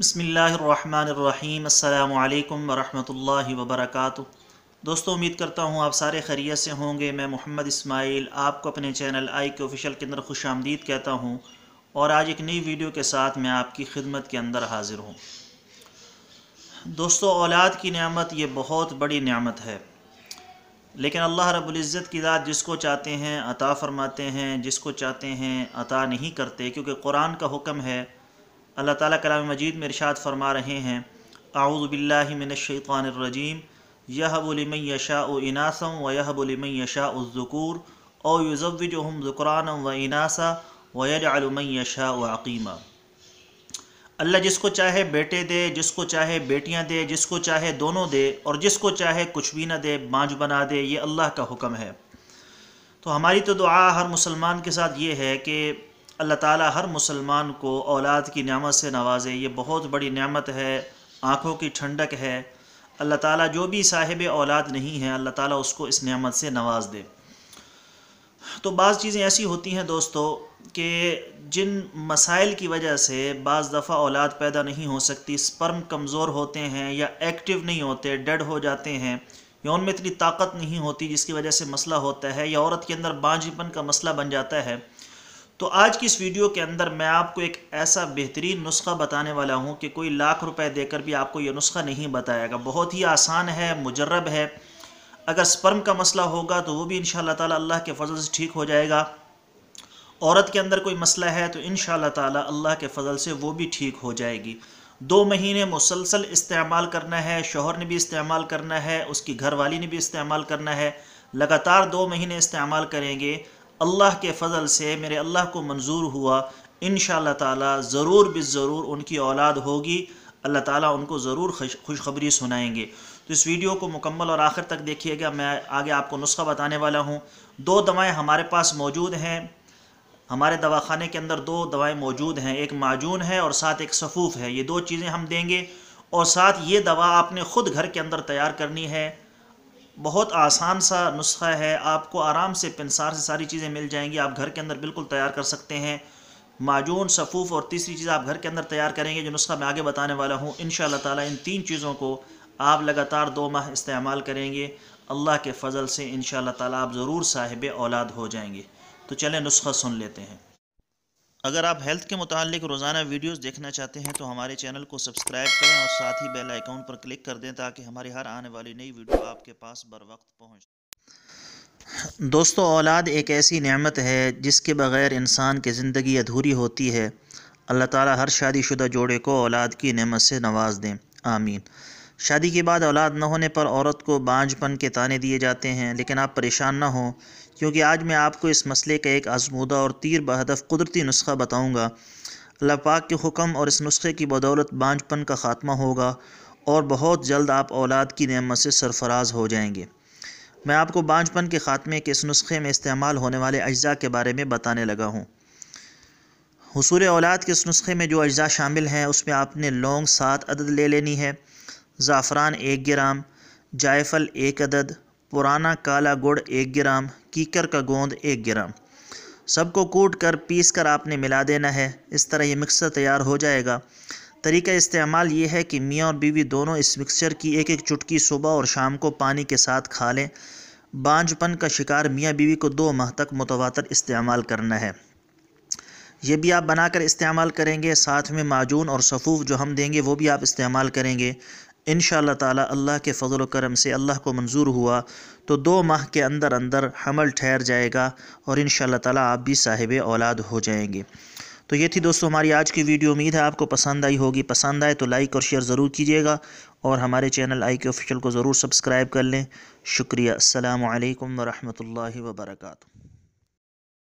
بسم اللہ الرحمن الرحیم السلام علیکم ورحمۃ اللہ وبرکاتہ دوستو امید کرتا ہوں آپ سارے خیریت سے ہوں گے میں محمد اسماعیل آپ کو اپنے چینل آئی کے آفیشیل کے اندر خوش آمدید کہتا ہوں اور آج ایک نئی ویڈیو کے ساتھ میں آپ کی خدمت کے اندر حاضر ہوں دوستو اولاد کی نعمت یہ بہت بڑی نعمت ہے لیکن اللہ رب العزت کی ذات جس کو چاہتے ہیں عطا فرماتے ہیں جس کو چاہتے ہیں عطا نہیں کرتے کیونکہ قرآن کا حکم ہے اللہ تعالیٰ کلام مجید میں ارشاد فرما رہے ہیں اعوذ باللہ من الشیطان الرجیم یہب لمن یشاء و اناسم و یہب لمن یشاء الذکور او یزوجہم ذکرانا و اناسا و یجعل من یشاء عقیما عقیمہ اللہ جس کو چاہے بیٹے دے جس کو چاہے بیٹیاں دے جس کو چاہے دونوں دے اور جس کو چاہے کچھ بھی نہ دے بانج بنا دے یہ اللہ کا حکم ہے تو ہماری تو دعا ہر مسلمان کے ساتھ یہ ہے کہ اللہ تعالیٰ ہر مسلمان کو اولاد کی نعمت سے نوازے یہ بہت بڑی نعمت ہے آنکھوں کی ٹھنڈک ہے اللہ تعالیٰ جو بھی صاحب اولاد نہیں ہے اللہ تعالیٰ اس کو اس نعمت سے نواز دے تو بعض چیزیں ایسی ہوتی ہیں دوستو کہ جن مسائل کی وجہ سے بعض دفعہ اولاد پیدا نہیں ہو سکتی اسپرم کمزور ہوتے ہیں یا ایکٹیو نہیں ہوتے ڈیڈ ہو جاتے ہیں یا ان میں اتنی طاقت نہیں ہوتی جس کی وجہ سے مسئلہ ہوتا ہے یا عورت کے اندر بانجپن کا مسئلہ بن جاتا ہے تو آج کی اس ویڈیو کے اندر میں آپ کو ایک ایسا بہترین نسخہ بتانے والا ہوں کہ کوئی لاکھ روپے دے کر بھی آپ کو یہ نسخہ نہیں بتائے گا بہت ہی آسان ہے مجرب ہے اگر سپرم کا مسئلہ ہوگا تو وہ بھی ان تعالی اللہ اللہ کے فضل سے ٹھیک ہو جائے گا عورت کے اندر کوئی مسئلہ ہے تو ان تعالی اللہ اللہ کے فضل سے وہ بھی ٹھیک ہو جائے گی دو مہینے مسلسل استعمال کرنا ہے شوہر نے بھی استعمال کرنا ہے اس کی گھر والی نے بھی استعمال کرنا ہے لگاتار دو مہینے استعمال کریں گے اللہ کے فضل سے میرے اللہ کو منظور ہوا ان شاء اللہ تعالیٰ ضرور بے ضرور ان کی اولاد ہوگی اللہ تعالیٰ ان کو ضرور خوشخبری سنائیں گے تو اس ویڈیو کو مکمل اور آخر تک دیکھیے گا میں آگے آپ کو نسخہ بتانے والا ہوں دو دوائیں ہمارے پاس موجود ہیں ہمارے دواخانے کے اندر دو دوائیں موجود ہیں ایک معجون ہے اور ساتھ ایک صفوف ہے یہ دو چیزیں ہم دیں گے اور ساتھ یہ دوا آپ نے خود گھر کے اندر تیار کرنی ہے بہت آسان سا نسخہ ہے آپ کو آرام سے پنسار سے ساری چیزیں مل جائیں گی آپ گھر کے اندر بالکل تیار کر سکتے ہیں معجون صفوف اور تیسری چیز آپ گھر کے اندر تیار کریں گے جو نسخہ میں آگے بتانے والا ہوں ان شاء اللہ تعالیٰ ان تین چیزوں کو آپ لگاتار دو ماہ استعمال کریں گے اللہ کے فضل سے ان شاء اللہ تعالیٰ آپ ضرور صاحب اولاد ہو جائیں گے تو چلیں نسخہ سن لیتے ہیں اگر آپ ہیلتھ کے متعلق روزانہ ویڈیوز دیکھنا چاہتے ہیں تو ہمارے چینل کو سبسکرائب کریں اور ساتھ ہی بیل آئیکن پر کلک کر دیں تاکہ ہماری ہر آنے والی نئی ویڈیو آپ کے پاس بر وقت پہنچ دوستو اولاد ایک ایسی نعمت ہے جس کے بغیر انسان کے زندگی ادھوری ہوتی ہے اللہ تعالیٰ ہر شادی شدہ جوڑے کو اولاد کی نعمت سے نواز دیں آمین شادی کے بعد اولاد نہ ہونے پر عورت کو بانجھ پن کے تانے دیے جاتے ہیں لیکن آپ پریشان نہ ہوں کیونکہ آج میں آپ کو اس مسئلے کا ایک آزمودہ اور تیر بہدف قدرتی نسخہ بتاؤں گا اللہ پاک کے حکم اور اس نسخے کی بدولت بانجھ پن کا خاتمہ ہوگا اور بہت جلد آپ اولاد کی نعمت سے سرفراز ہو جائیں گے میں آپ کو بانجھ پن کے خاتمے کے اس نسخے میں استعمال ہونے والے اجزاء کے بارے میں بتانے لگا ہوں حصور اولاد کے اس نسخے میں جو اجزاء شامل ہیں اس میں آپ نے لونگ سات عدد لے لینی ہے زعفران ایک گرام جائفل ایک عدد پرانا کالا گڑ ایک گرام کیکر کا گوند ایک گرام سب کو کوٹ کر پیس کر آپ نے ملا دینا ہے اس طرح یہ مکسر تیار ہو جائے گا طریقہ استعمال یہ ہے کہ میاں اور بیوی دونوں اس مکسر کی ایک ایک چٹکی صبح اور شام کو پانی کے ساتھ کھا لیں بانج پن کا شکار میاں بیوی کو دو ماہ تک متواتر استعمال کرنا ہے یہ بھی آپ بنا کر استعمال کریں گے ساتھ میں معجون اور صفوف جو ہم دیں گے وہ بھی آپ استعمال کریں گے ان شاء اللہ تعالیٰ اللہ کے فضل و کرم سے اللہ کو منظور ہوا تو دو ماہ کے اندر اندر حمل ٹھہر جائے گا اور ان شاء اللہ تعالیٰ آپ بھی صاحب اولاد ہو جائیں گے تو یہ تھی دوستو ہماری آج کی ویڈیو امید ہے آپ کو پسند آئی ہوگی پسند آئے تو لائک اور شیئر ضرور کیجیے گا اور ہمارے چینل آئی کے آفیشیل کو ضرور سبسکرائب کر لیں شکریہ السلام علیکم ورحمۃ اللہ وبرکاتہ